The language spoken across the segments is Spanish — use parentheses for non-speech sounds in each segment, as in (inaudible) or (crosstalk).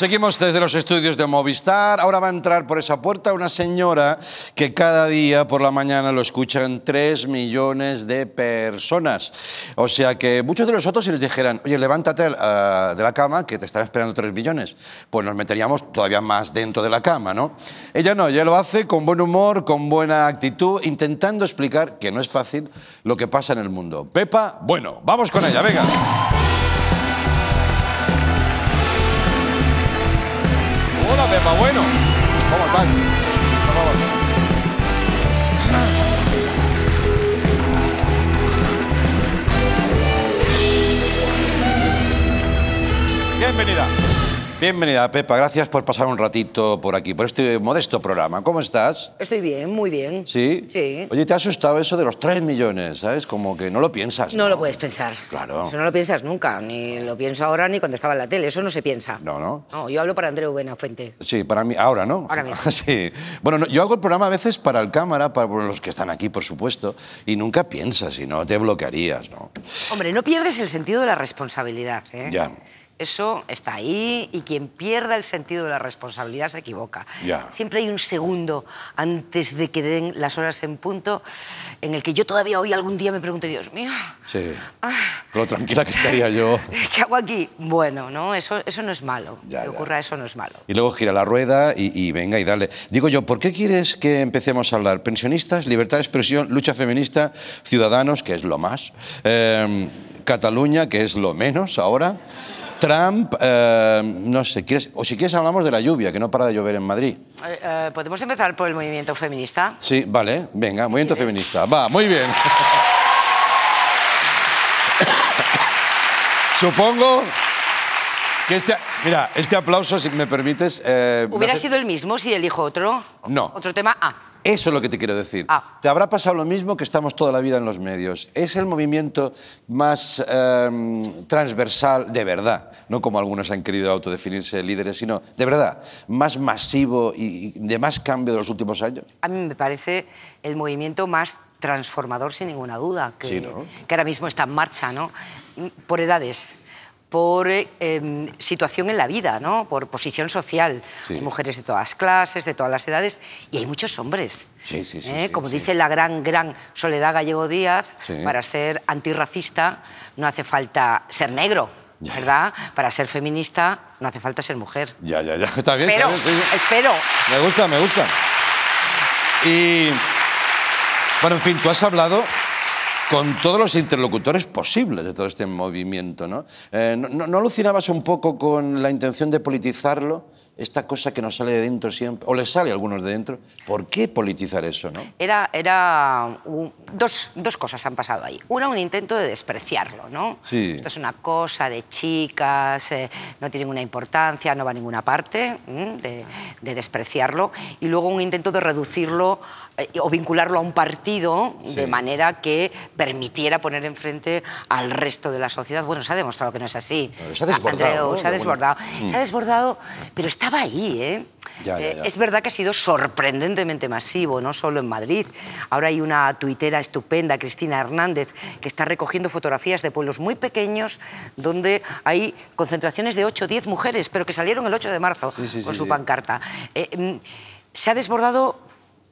Seguimos desde los estudios de Movistar. Ahora va a entrar por esa puerta una señora que cada día por la mañana lo escuchan tres millones de personas. O sea que muchos de nosotros si nos dijeran, oye, levántate eh, de la cama que te están esperando tres millones, pues nos meteríamos todavía más dentro de la cama, ¿no? Ella no, ella lo hace con buen humor, con buena actitud, intentando explicar que no es fácil lo que pasa en el mundo. Pepa, bueno, vamos con ella, venga. tema bueno. Vamos, vale. Vamos. Bienvenida. Bienvenida, Pepa. Gracias por pasar un ratito por aquí, por este modesto programa. ¿Cómo estás? Estoy bien, muy bien. ¿Sí? Sí. Oye, ¿te ha asustado eso de los tres millones? ¿Sabes? Como que no lo piensas. No, lo puedes pensar. Claro. Eso no lo piensas nunca. Ni lo pienso ahora ni cuando estaba en la tele. Eso no se piensa. No, no. No, yo hablo para Andreu Buenafuente. Sí, para mí. Ahora, ¿no? Ahora (laughs) mismo. sí. Bueno, yo hago el programa a veces para el cámara, para los que están aquí, por supuesto. Y nunca piensas, si no, te bloquearías, ¿no? Hombre, no pierdes el sentido de la responsabilidad, ¿eh? Ya. Eso está ahí y quien pierda el sentido de la responsabilidad se equivoca. Siempre hay un segundo antes de que den las horas en punto en el que yo todavía hoy algún día me pregunto, Dios mío. Sí. lo ah, tranquila que estaría yo. (laughs) ¿Qué hago aquí? Bueno, no, eso, eso no es malo. que ocurra eso no es malo. Y luego gira la rueda y, venga y dale. Digo yo, ¿por qué quieres que empecemos a hablar? Pensionistas, libertad de expresión, lucha feminista, ciudadanos, que es lo más, em, Cataluña, que es lo menos ahora. Trump, eh, no sé, ¿quieres, o si quieres hablamos de la lluvia, que no para de llover en Madrid. Eh, eh, ¿Podemos empezar por el movimiento feminista? Sí, vale, venga, movimiento feminista. Va, muy bien. (laughs) Supongo que este, mira, este aplauso, si me permites... ¿Hubiera sido el mismo si elijo otro? No. Otro tema Ah. Eso es lo que te quiero decir. Ah. Te habrá pasado lo mismo que estamos toda la vida en los medios. Es el movimiento más em, transversal, de verdad, no como algunos han querido autodefinirse líderes, sino de verdad, más masivo y, de más cambio de los últimos años. A mí me parece el movimiento más transformador, sin ninguna duda, que, que ahora mismo está en marcha, ¿no? Mm, por edades, por eh, em, situación en la vida, por posición social. Hay mujeres de todas las clases, de todas las edades, y hay muchos hombres. ¿eh? Como dice la gran, gran Soledad Gallego Díaz, para ser antirracista no hace falta ser negro, ¿verdad? Para ser feminista no hace falta ser mujer. Ya, ya, ya. (laughs) Está bien. espero. Me gusta, me gusta. Y, bueno, en fin, tú has hablado con todos los interlocutores posibles de todo este movimiento. ¿no? Eh, no alucinabas un poco con la intención de politizarlo? esta cosa que nos sale de dentro siempre, o le sale a algunos de dentro. ¿Por qué politizar eso? No? Era, era dos, cosas han pasado ahí. Una, un intento de despreciarlo. ¿no? Esto es una cosa de chicas, eh, no tiene ninguna importancia, no va a ninguna parte, de, despreciarlo. Y luego un intento de reducirlo eh, o vincularlo a un partido de manera que permitiera poner enfrente al resto de la sociedad. Bueno, se ha demostrado que no es así. Se ha desbordado. Mm. Se ha desbordado, pero está estaba ahí, ¿eh? eh es verdad que ha sido sorprendentemente masivo, no solo en Madrid. Ahora hay una tuitera estupenda, Cristina Hernández, que está recogiendo fotografías de pueblos muy pequeños donde hay concentraciones de 8 o 10 mujeres, pero que salieron el 8 de marzo con su pancarta. Eh, mm, se ha desbordado,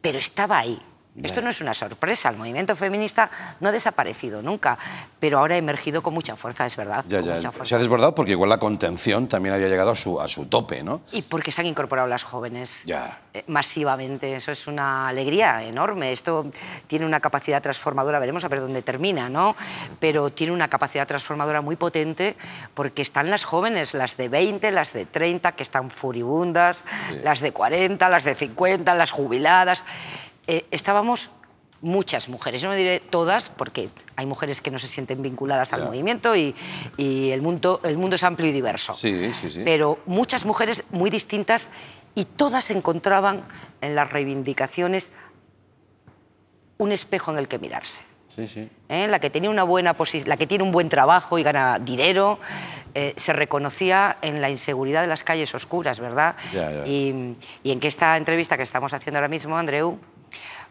pero estaba ahí. Esto no es una sorpresa, el movimiento feminista no ha desaparecido nunca, pero ahora ha emergido con mucha fuerza, es verdad. Ya, ya. Se ha desbordado porque igual la contención también había llegado a su, tope, ¿no? Y porque se han incorporado las jóvenes eh, masivamente, eso es una alegría enorme, esto tiene una capacidad transformadora, veremos a ver dónde termina, ¿no? Pero tiene una capacidad transformadora muy potente porque están las jóvenes, las de 20, las de 30, que están furibundas, las de 40, las de 50, las jubiladas eh, estábamos muchas mujeres, yo no diré todas, porque hay mujeres que no se sienten vinculadas al movimiento y, el, mundo, el mundo es amplio y diverso. Sí, sí, sí. Pero muchas mujeres muy distintas y todas encontraban en las reivindicaciones un espejo en el que mirarse. Sí, sí. ¿Eh? La que tenía una buena la que tiene un buen trabajo y gana dinero, eh, se reconocía en la inseguridad de las calles oscuras, ¿verdad? Ya, ya. Y, y en que esta entrevista que estamos haciendo ahora mismo, Andreu,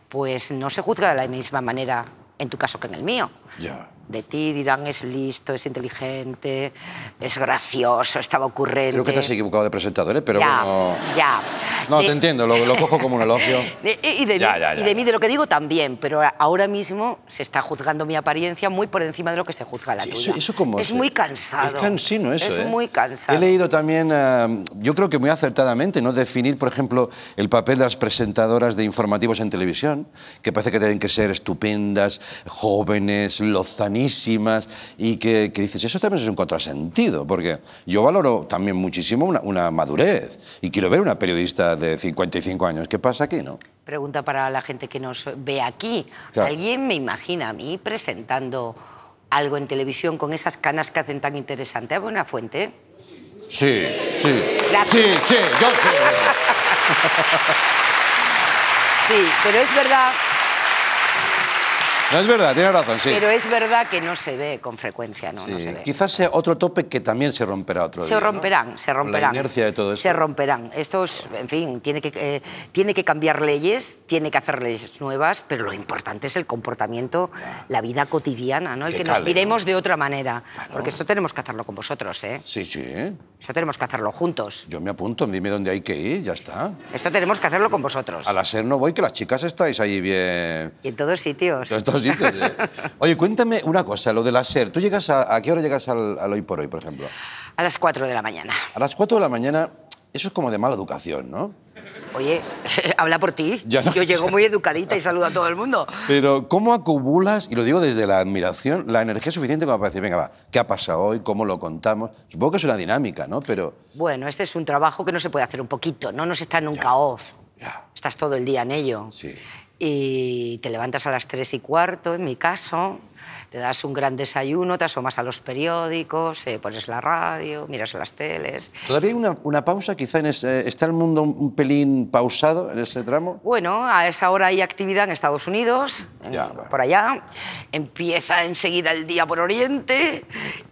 pues no se juzga de la misma manera en tu caso que en el mío de ti, dirán es listo, es inteligente, es gracioso, estaba ocurrente. Creo que te has equivocado de presentador, ¿eh? pero ya, Ya. No, eh, te entiendo, lo, cojo como un elogio. (laughs) y, de mí, de lo que digo también, pero ahora mismo se está juzgando mi apariencia muy por encima de lo que se juzga la tuya. es, muy cansado. Es cansino eso, ¿eh? muy cansado. He leído también, yo creo que muy acertadamente, ¿no? Definir, por ejemplo, el papel de las presentadoras de informativos en televisión, que parece que tienen que ser estupendas, jóvenes, lozan buenísimas y que, dices, eso también es un contrasentido, porque yo valoro también muchísimo una, madurez y quiero ver una periodista de 55 años. ¿Qué pasa aquí, no? Pregunta para la gente que nos ve aquí. ¿Alguien me imagina a mí presentando algo en televisión con esas canas que hacen tan interesante? ¿A Buenafuente? fuente? Sí, sí. Gracias. Sí, sí, yo sí. (laughs) sí, pero es verdad no es verdad, tiene razón, sí. Pero es verdad que no se ve con frecuencia, no, no se ve. Quizás sea otro tope que también se romperá otro se día. Romperán, Se romperán, se romperán. La inercia de todo esto. Se romperán. Estos, en fin, tiene que, eh, tiene que cambiar leyes, tiene que hacer leyes nuevas, pero lo importante es el comportamiento, la vida cotidiana, ¿no? El que, nos miremos de otra manera. Porque esto tenemos que hacerlo con vosotros, ¿eh? Sí, sí. Esto tenemos que hacerlo juntos. Yo me apunto, dime dónde hay que ir, ya está. Esto tenemos que hacerlo con vosotros. A la SER no voy, que las chicas estáis ahí bien... Y en todos sitios. ¿eh? Oye, cuéntame una cosa, lo de la SER. ¿Tú llegas a, qué hora llegas al, hoy por hoy, por ejemplo? A las 4 de la mañana. A las 4 de la mañana, eso es como de mala educación, ¿no? Oye, (laughs) habla por ti. Yo llego muy educadita y saludo a todo el mundo. Pero ¿cómo acumulas, y lo digo desde la admiración, la energía suficiente como para decir, venga, va, ¿qué ha pasado hoy? ¿Cómo lo contamos? Supongo que es una dinámica, ¿no? Pero... Bueno, este es un trabajo que no se puede hacer un poquito, no nos está nunca un off. Ya. Estás todo el día en ello. Sí y te levantas a las tres y cuarto, en mi caso, te das un gran desayuno, te asomas a los periódicos, eh, pones la radio, miras las teles. ¿Todavía hay una, una pausa? Quizá en está el mundo un pelín pausado en ese tramo. Bueno, a esa hora hay actividad en Estados Unidos, eh, por allá. Empieza enseguida el día por Oriente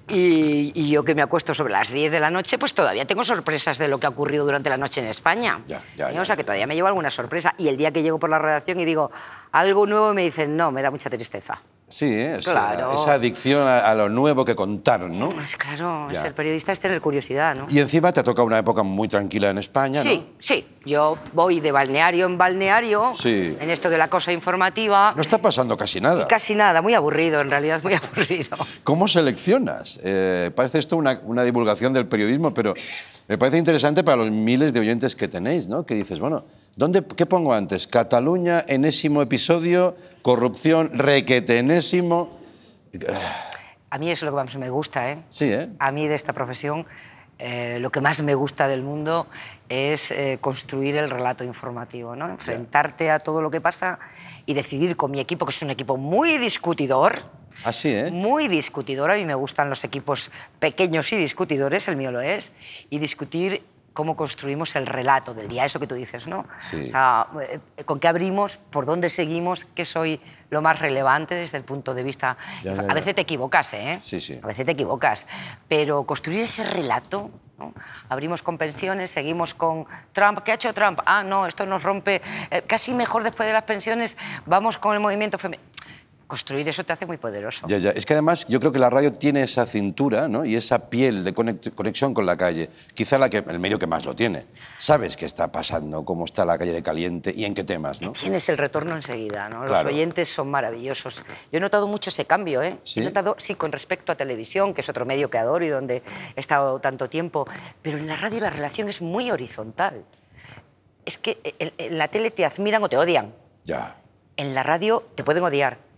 y, yo que me acuesto sobre las 10 de la noche, pues todavía tengo sorpresas de lo que ha ocurrido durante la noche en España. Eh, o sea que todavía me llevo alguna sorpresa. Y el día que llego por la redacción y digo algo nuevo, me dicen, no, me da mucha tristeza. Sí, eh, esa adicción a, lo nuevo que contar, ¿no? Pues claro, ser periodista es tener curiosidad, ¿no? Y encima te toca una época muy tranquila en España, Sí, sí. Yo voy de balneario en balneario en esto de la cosa informativa. No está pasando casi nada. Casi nada, muy aburrido, en realidad, muy (laughs) aburrido. ¿Cómo seleccionas? Eh, parece esto una, una divulgación del periodismo, pero me parece interesante para los miles de oyentes que tenéis, ¿no? Que dices, bueno ¿Qué pongo antes? Cataluña, enésimo episodio, corrupción, requetenésimo. enésimo. A mí es lo que más me gusta, ¿eh? Sí, ¿eh? A mí de esta profesión, eh, lo que más me gusta del mundo es eh, construir el relato informativo, ¿no? Enfrentarte a todo lo que pasa y decidir con mi equipo, que es un equipo muy discutidor. Así, ah, ¿eh? Muy discutidor. A mí me gustan los equipos pequeños y discutidores, el mío lo es. Y discutir cómo construimos el relato del día, eso que tú dices, ¿no? O sea, eh, con qué abrimos, por dónde seguimos, qué soy lo más relevante desde el punto de vista... A veces te equivocas, ¿eh? Sí, sí. A veces te equivocas, pero construir ese relato... ¿no? Abrimos con pensiones, seguimos con Trump. ¿Qué ha hecho Trump? Ah, no, esto nos rompe. Eh, casi mejor después de las pensiones vamos con el movimiento femenino construir eso te hace muy poderoso. Es que además yo creo que la radio tiene esa cintura ¿no? y esa piel de conexión con la calle. Quizá la que, el medio que más lo tiene. Sabes qué está pasando, cómo está la calle de caliente y en qué temas. ¿no? Tienes el retorno enseguida. Los oyentes son maravillosos. Yo he notado mucho ese cambio. ¿eh? He notado, sí, con respecto a televisión, que es otro medio que adoro y donde he estado tanto tiempo. Pero en la radio la relación es muy horizontal. Es que eh, en la tele te admiran o te odian. Ya. En la radio te pueden odiar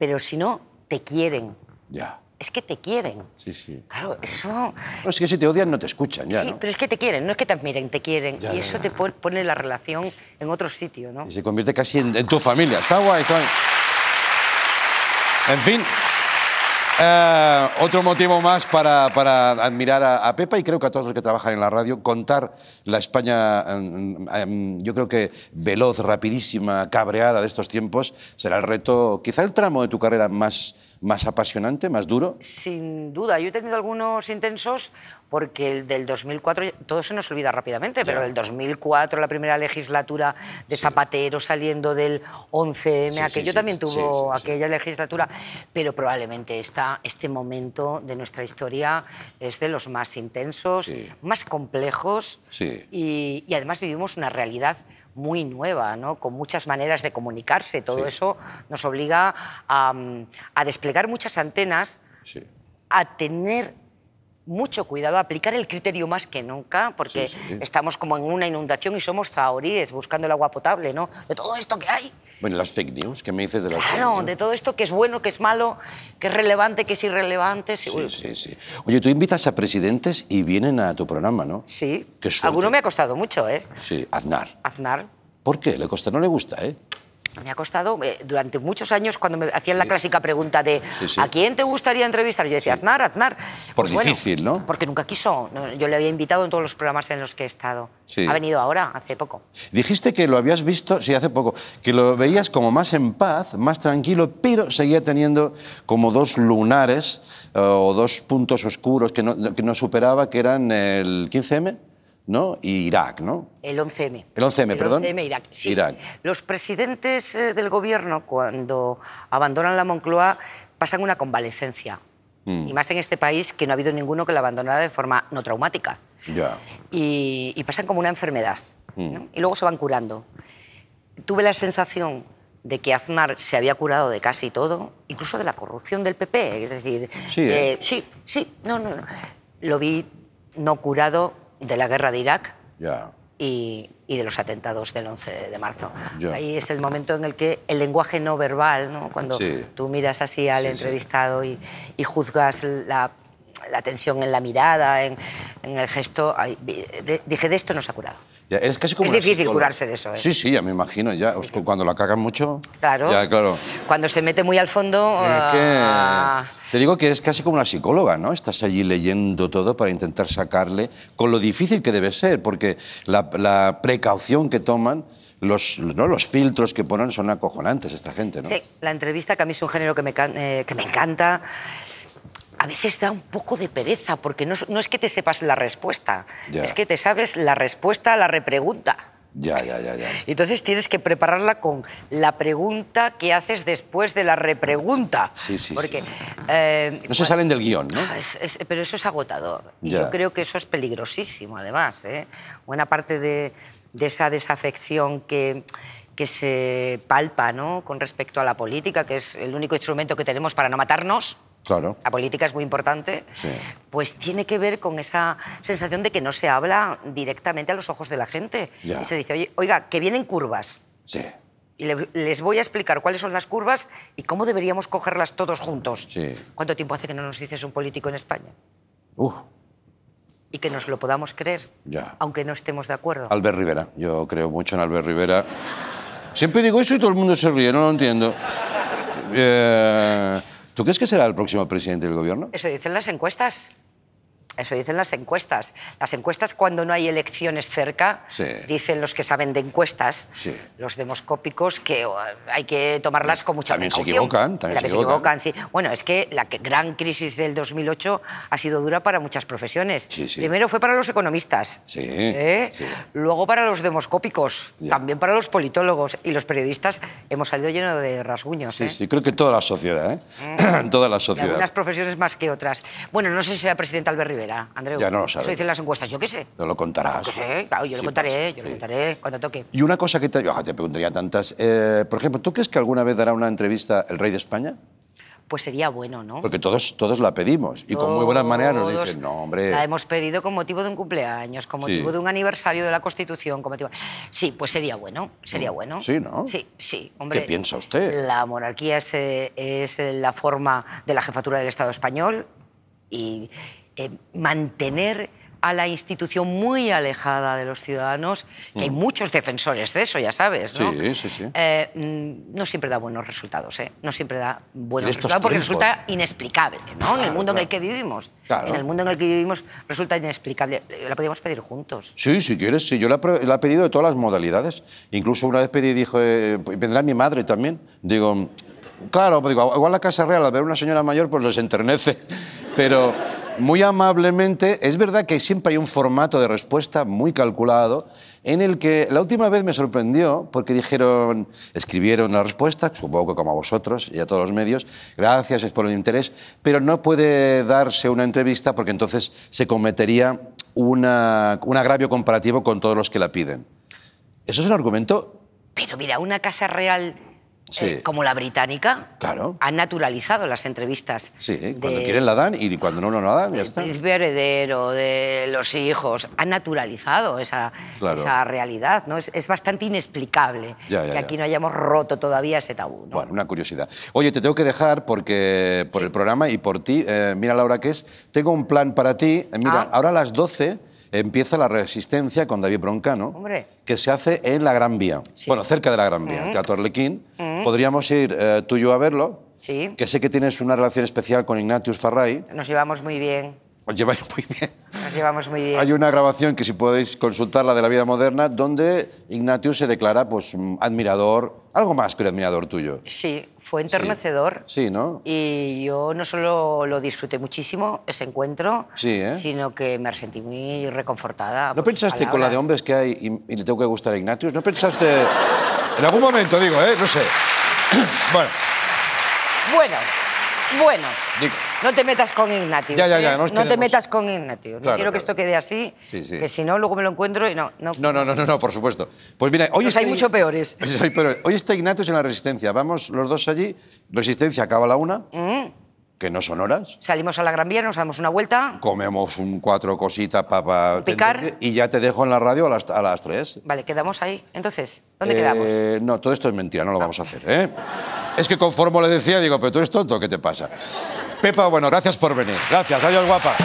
pero si no, te quieren. Ya. Es que te quieren. Sí, sí. Claro, eso... No, es que si te odian no te escuchan ya, Sí, pero es que te quieren, no es que te admiren, te quieren. y eso te pone la relación en otro sitio, ¿no? Y se convierte casi en, tu familia. Está guay, está guay. En fin, eh, otro motivo más para, admirar a, Pepa y creo que a todos los que trabajan en la radio, contar la España, em, em, yo creo que veloz, rapidísima, cabreada de estos tiempos, será el reto, quizá el tramo de tu carrera más más apasionante, más duro? Sin duda. Yo he tenido algunos intensos porque el del 2004, todo se nos olvida rápidamente, pero el 2004, la primera legislatura de Zapatero saliendo del 11M, aquello también tuvo aquella legislatura, pero probablemente esta, este momento de nuestra historia es de los más intensos, más complejos y además vivimos una realidad muy nueva, con muchas maneras de comunicarse. Todo eso nos obliga a, desplegar muchas antenas, a tener mucho cuidado, a aplicar el criterio más que nunca, porque estamos como en una inundación y somos zahoríes buscando el agua potable, ¿no? De todo esto que hay. Bueno, las fake news, ¿qué me dices de las fake news? de todo esto que es bueno, que es malo, que es relevante, que es irrelevante. Sí, sí, sí, sí. Oye, tú invitas a presidentes y vienen a tu programa, ¿no? Sí. Alguno me ha costado mucho, ¿eh? Sí, Aznar. Aznar. ¿Por qué? Le costa, no le gusta, ¿eh? me ha costado eh, durante muchos años cuando me hacían la clásica pregunta de ¿a quién te gustaría entrevistar? Yo decía, Aznar, Aznar. Por pues difícil, ¿no? Porque nunca quiso. Yo le había invitado en todos los programas en los que he estado. Ha venido ahora, hace poco. Dijiste que lo habías visto, sí, hace poco, que lo veías como más en paz, más tranquilo, pero seguía teniendo como dos lunares eh, o dos puntos oscuros que no, que no superaba, que eran el 15M. ¿no? y Irak, ¿no? El 11M. El 11M, perdón. El 11M, Irak. Los presidentes eh, del gobierno, cuando abandonan la Moncloa, pasan una convalecencia. Mm. Y más en este país que no ha habido ninguno que la abandonara de forma no traumática. Ya. Y, pasan como una enfermedad. Mm. Y luego se van curando. Tuve la sensación de que Aznar se había curado de casi todo, incluso de la corrupción del PP. Es decir, sí, ¿eh? Eh, sí, sí, no, no, no. Lo vi no curado, de la guerra de Irak y, de los atentados del 11 de marzo. Ahí es el momento en el que el lenguaje no verbal, cuando tú miras así al entrevistado Y, y, juzgas la la tensión en la mirada, en, el gesto. dije, de esto no se ha curado. es casi como es difícil curarse de eso. ¿eh? Sí, sí, ya me imagino. Ya, cuando la cagan mucho. Claro. claro. Cuando se mete muy al fondo. Ah. Te digo que es casi como una psicóloga, ¿no? Estás allí leyendo todo para intentar sacarle con lo difícil que debe ser, porque la, precaución que toman. Los, ¿no? los, filtros que ponen son acojonantes esta gente, ¿no? Sí, la entrevista, que a mí es un género que me, eh, que me encanta, a veces da un poco de pereza, porque no, es que te sepas la respuesta, es que te sabes la respuesta a la repregunta. Ya, ya, ya, ya. Entonces tienes que prepararla con la pregunta que haces después de la repregunta. Sí, sí, porque, sí. Eh, no se salen del guión, ¿no? Ah, pero eso es agotador. Y yo creo que eso es peligrosísimo, además. ¿eh? Buena parte de, esa desafección que, que se palpa ¿no? con respecto a la política, que es el único instrumento que tenemos para no matarnos, Claro. La política es muy importante, sí. pues tiene que ver con esa sensación de que no se habla directamente a los ojos de la gente. Y se dice, oiga, que vienen curvas. Sí. Y les voy a explicar cuáles son las curvas y cómo deberíamos cogerlas todos juntos. Sí. ¿Cuánto tiempo hace que no nos dices un político en España? Uf. Y que nos lo podamos creer, ya. aunque no estemos de acuerdo. Albert Rivera, yo creo mucho en Albert Rivera. Siempre digo eso y todo el mundo se ríe, no lo entiendo. Eh... ¿Tú crees que será el próximo presidente del gobierno? Eso dicen las encuestas. Eso dicen las encuestas. Las encuestas cuando no hay elecciones cerca, dicen los que saben de encuestas, los demoscópicos, que oh, hay que tomarlas con mucha también Se equivocan, también se, equivocan. sí. Bueno, es que la gran crisis del 2008 ha sido dura para muchas profesiones. Primero fue para los economistas, ¿eh? luego para los demoscópicos, también para los politólogos y los periodistas. Hemos salido llenos de rasguños. Sí, ¿eh? sí, creo que toda la sociedad, ¿eh? Mm. (clears throat) toda la sociedad. algunas profesiones más que otras. Bueno, no sé si la presidente Albert Rivera no lo Eso dicen las encuestas, yo qué sé. No lo contarás. Yo lo contaré, yo lo pues, contaré cuando toque. Y una cosa que te, preguntaría tantas, eh, por ejemplo, ¿tú crees que alguna vez dará una entrevista el rey de España? pues sería bueno, ¿no? Porque todos, todos la pedimos y con muy buenas maneras nos dicen, no, hombre. La hemos pedido con motivo de un cumpleaños, con motivo de un aniversario de la Constitución, con Sí, pues sería bueno, sería mm. bueno. Sí, ¿no? Sí, sí, hombre. ¿Qué piensa usted? La monarquía es, eh, es la forma de la jefatura del Estado español y eh, mantener a la institución muy alejada de los ciudadanos, que hay mm. muchos defensores de eso, ya sabes, ¿no? Sí, sí, sí. Eh, mm, no siempre da buenos resultados, ¿eh? No siempre da buenos resultados porque resulta inexplicable, ¿no? en el mundo en el que vivimos. Claro. En el mundo en el que vivimos resulta inexplicable. Eh, la podíamos pedir juntos. Sí, si quieres, sí. Yo la, he pedido de todas las modalidades. Incluso una vez pedí, dijo, vendrá mi madre también. Digo, claro, pues digo, igual la Casa Real, al ver una señora mayor, pues les enternece. (laughs) Pero muy amablemente. Es verdad que siempre hay un formato de respuesta muy calculado en el que la última vez me sorprendió porque dijeron, escribieron la respuesta, supongo que como a vosotros y a todos los medios, gracias es por el interés, pero no puede darse una entrevista porque entonces se cometería un agravio comparativo con todos los que la piden. Eso es un argumento... Pero mira, una casa real eh, como la británica, claro. han naturalizado las entrevistas. Sí, cuando quieren la dan y cuando no, no la dan, ya está. El heredero, de los hijos, Ha naturalizado esa, esa realidad. ¿no? Es, bastante inexplicable que aquí no hayamos roto todavía ese tabú. Bueno, una curiosidad. Oye, te tengo que dejar porque por el programa y por ti, eh, mira Laura, que es, tengo un plan para ti. Eh, mira, ah. ahora a las 12 empieza la resistencia con David Broncano, que se hace en la Gran Vía, bueno, cerca de la Gran Vía, mm. Teatro mm. Podríamos ir tuyo eh, tú y yo a verlo. Sí. Que sé que tienes una relación especial con Ignatius Farray. Nos llevamos muy bien. Os lleváis muy bien. Nos llevamos muy bien. Hay una grabación que si podéis consultarla de la vida moderna donde Ignatius se declara pues admirador, algo más que un admirador tuyo. Sí, fue enternecedor. Sí, ¿no? Y yo no solo lo disfruté muchísimo ese encuentro, ¿eh? sino que me sentí muy reconfortada. ¿No pues, pensaste con la de hombres que hay y, y le tengo que gustar a Ignatius? ¿No pensaste en algún momento, digo, ¿eh? No sé. (coughs) Bueno. Bueno, bueno. No te metas con Ignatius. Ya, ya, ¿eh? ya. no te metas con Ignatius. no quiero que esto quede así, que si no, luego me lo encuentro y no. No, no, no, no, por supuesto. Pues mira, hoy. hay mucho (laughs) peores. Hoy, está Ignatius en la Resistencia. Vamos los dos allí. Resistencia acaba la una. Mm que no son horas. Salimos a la Gran Vía, nos damos una vuelta. Comemos un cuatro cositas para... Picar. Y ya te dejo en la radio a las, a tres. Vale, quedamos ahí. Entonces, ¿dónde quedamos? Eh, no, todo esto es mentira, no lo vamos a hacer. ¿eh? es que conformo le decía, digo, pero tú eres tonto, ¿qué te pasa? Pepa, bueno, gracias por venir. Gracias, adiós guapa.